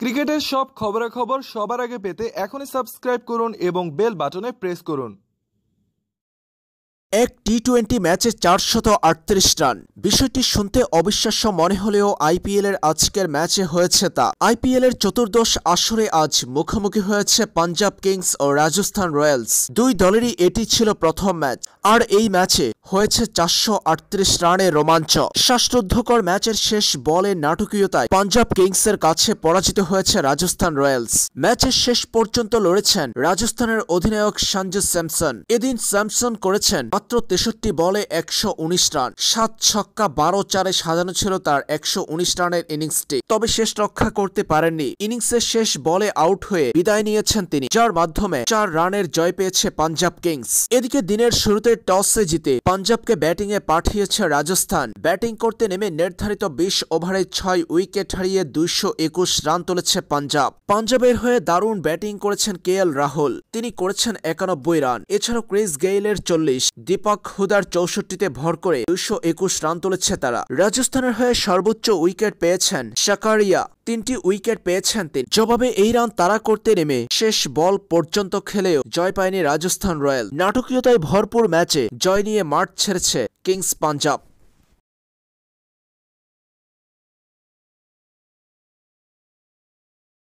ক্রিকেটের সব খবরাখবর সবার আগে পেতে এখনই সাবস্ক্রাইব করুন এবং বেল বাটনে প্রেস করুন এক টি টোয়েন্টি ম্যাচে চারশত আটত্রিশ রান বিষয়টি শুনতে অবিশ্বাস্য মনে হলেও আইপিএলের আজকের ম্যাচে হয়েছে তা আইপিএলের চতুর্দশ আসরে আজ মুখোমুখি হয়েছে পাঞ্জাব কিংস ও রাজস্থান রয়্যালস দুই দলেরই এটি ছিল প্রথম ম্যাচ আর এই ম্যাচে হয়েছে চারশো আটত্রিশ রানে রোমাঞ্চ শ্বাসরুদ্ধকর ম্যাচের শেষ বলে নাটকীয়তায় পাঞ্জাব কিংসের কাছে পরাজিত হয়েছে রাজস্থান রয়্যালস ম্যাচের শেষ পর্যন্ত লড়েছেন রাজস্থানের অধিনায়ক সঞ্জু স্যামসন এদিন স্যামসন করেছেন মাত্র তেষট্টি বলে একশো রান সাত ছক্কা বারো চারে সাজানো ছিল তার একশো উনিশ রানের ইনিংসটি তবে শেষ রক্ষা করতে পারেননি ইনিংসের শেষ বলে আউট হয়ে বিদায় নিয়েছেন তিনি যার মাধ্যমে চার রানের জয় পেয়েছে পাঞ্জাব কিংস এদিকে দিনের শুরুতে টসে জিতে পাঞ্জাবকে ব্যাটিংয়ে পাঠিয়েছে রাজস্থান ব্যাটিং করতে নেমে নির্ধারিত বিশ ওভারে ছয় উইকেট হারিয়ে দুইশো একুশ রান তুলেছে পাঞ্জাব পাঞ্জাবের হয়ে দারুণ ব্যাটিং করেছেন কে এল রাহুল তিনি করেছেন একানব্বই রান এছাড়াও ক্রিস গেইলের চল্লিশ দীপক হুদার চৌষট্টিতে ভর করে দুইশো একুশ রান তুলেছে তারা রাজস্থানের হয়ে সর্বোচ্চ উইকেট পেয়েছেন শাকারিয়া তিনটি উইকেট পেয়েছেন তিনি জবাবে এই রান তারা করতে নেমে শেষ বল পর্যন্ত খেলেও জয় পায়নি রাজস্থান রয়্যাল নাটকীয়তায় ভরপুর ম্যাচে জয় নিয়ে মাঠ ছেড়েছে কিংস পাঞ্জাব